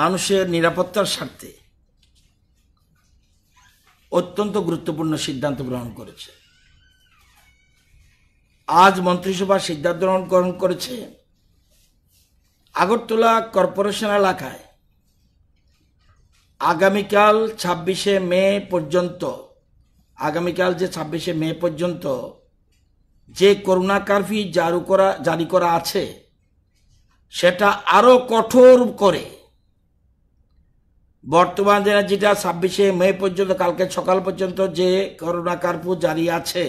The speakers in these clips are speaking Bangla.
মানুষের নিরাপত্তার স্বার্থে অত্যন্ত গুরুত্বপূর্ণ সিদ্ধান্ত গ্রহণ করেছে আজ মন্ত্রিসভা সিদ্ধান্ত গ্রহণ করেছে আগরতলা কর্পোরেশন এলাকায় আগামীকাল ছাব্বিশে মে পর্যন্ত আগামীকাল যে ছাব্বিশে মে পর্যন্ত যে করোনা কারফিউ জারি করা জারি করা আছে সেটা আরও কঠোর করে বর্তমান দিনে যেটা ছাব্বিশে মে পর্যন্ত কালকে সকাল পর্যন্ত যে করোনা কার্ফু জারি আছে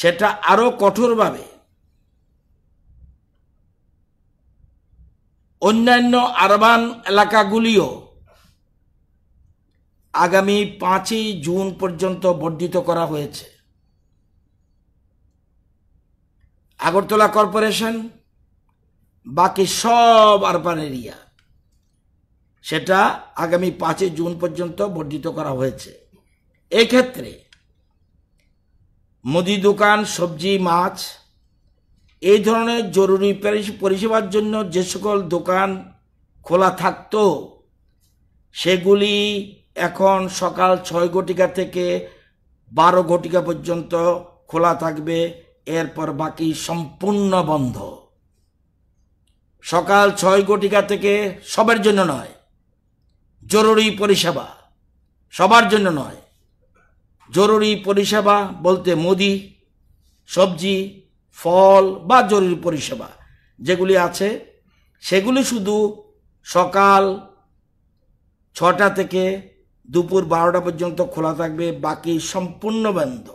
সেটা আরও কঠোরভাবে অন্যান্য আরবান এলাকাগুলিও আগামী পাঁচই জুন পর্যন্ত বর্ধিত করা হয়েছে আগরতলা কর্পোরেশন বাকি সব আরবান এরিয়া সেটা আগামী পাঁচই জুন পর্যন্ত বর্ধিত করা হয়েছে এক্ষেত্রে মুদি দোকান সবজি মাছ এই ধরনের জরুরি পরিষেবার জন্য যে সকল দোকান খোলা থাকত সেগুলি এখন সকাল ছয় ঘটিকা থেকে বারো ঘটিকা পর্যন্ত খোলা থাকবে এরপর বাকি সম্পূর্ণ বন্ধ সকাল ছয় ঘটিকা থেকে সবার জন্য নয় জরুরি পরিষেবা সবার জন্য নয় জরুরি পরিষেবা বলতে মুদি সবজি ফল বা জরুরি পরিষেবা যেগুলি আছে সেগুলি শুধু সকাল ছটা থেকে দুপুর বারোটা পর্যন্ত খোলা থাকবে বাকি সম্পূর্ণ বন্ধ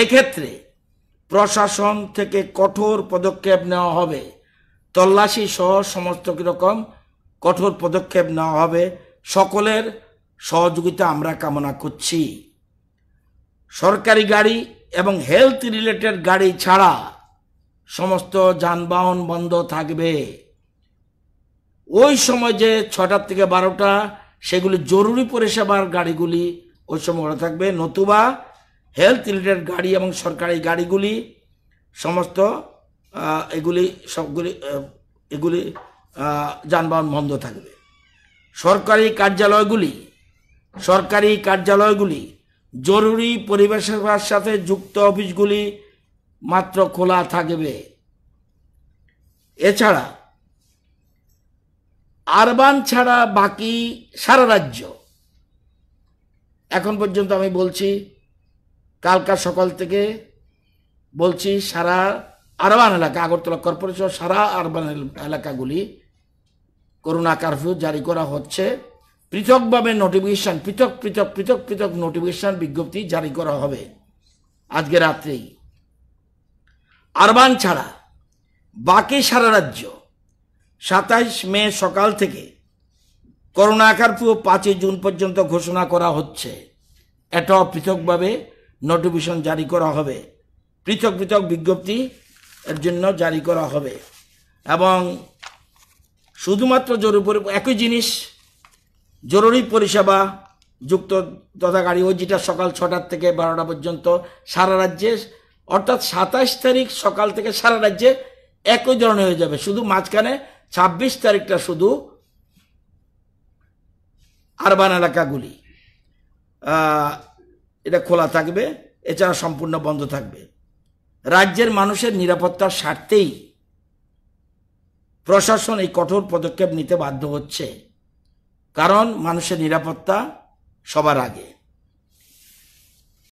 এক্ষেত্রে প্রশাসন থেকে কঠোর পদক্ষেপ নেওয়া হবে তল্লাশি সহ সমস্ত রকম কঠোর পদক্ষেপ নেওয়া হবে সকলের সহযোগিতা আমরা কামনা করছি সরকারি গাড়ি এবং হেলথ রিলেটেড গাড়ি ছাড়া সমস্ত যানবাহন বন্ধ থাকবে ওই সময় যে ছটার থেকে বারোটা সেগুলি জরুরি পরিষেবার গাড়িগুলি ওই সময় ওরা থাকবে নতুবা হেলথ রিলেটেড গাড়ি এবং সরকারি গাড়িগুলি সমস্ত এগুলি সবগুলি এগুলি যানবাহন বন্ধ থাকবে সরকারি কার্যালয়গুলি সরকারি কার্যালয়গুলি জরুরি পরিবেশের সাথে যুক্ত অফিসগুলি মাত্র খোলা থাকবে এছাড়া আরবান ছাড়া বাকি সারা রাজ্য এখন পর্যন্ত আমি বলছি কালকার সকাল থেকে বলছি সারা আরবান এলাকা আগরতলা কর্পোরেশন সারা আরবান এলাকাগুলি করোনা কারফিউ জারি করা হচ্ছে পৃথকভাবে নোটিফিকেশান পৃথক পৃথক পৃথক পৃথক নোটিফিকেশান বিজ্ঞপ্তি জারি করা হবে আজকে রাত্রেই আরবান ছাড়া বাকি সারা রাজ্য সাতাইশ মে সকাল থেকে করোনা কারফিউ পাঁচই জুন পর্যন্ত ঘোষণা করা হচ্ছে এটাও পৃথকভাবে নোটিফিকেশন জারি করা হবে পৃথক পৃথক বিজ্ঞপ্তি এর জন্য জারি করা হবে এবং শুধুমাত্র জরুরি একই জিনিস জরুরি পরিষেবা যুক্ত তথা গাড়ি ও যেটা সকাল ছটার থেকে বারোটা পর্যন্ত সারা রাজ্যে অর্থাৎ সাতাশ তারিখ সকাল থেকে সারা রাজ্যে একই ধরনের হয়ে যাবে শুধু মাঝখানে ২৬ তারিখটা শুধু আরবান এলাকাগুলি এটা খোলা থাকবে এছাড়া সম্পূর্ণ বন্ধ থাকবে রাজ্যের মানুষের নিরাপত্তার স্বার্থেই প্রশাসন এই কঠোর পদক্ষেপ নিতে বাধ্য হচ্ছে কারণ মানুষের নিরাপত্তা সবার আগে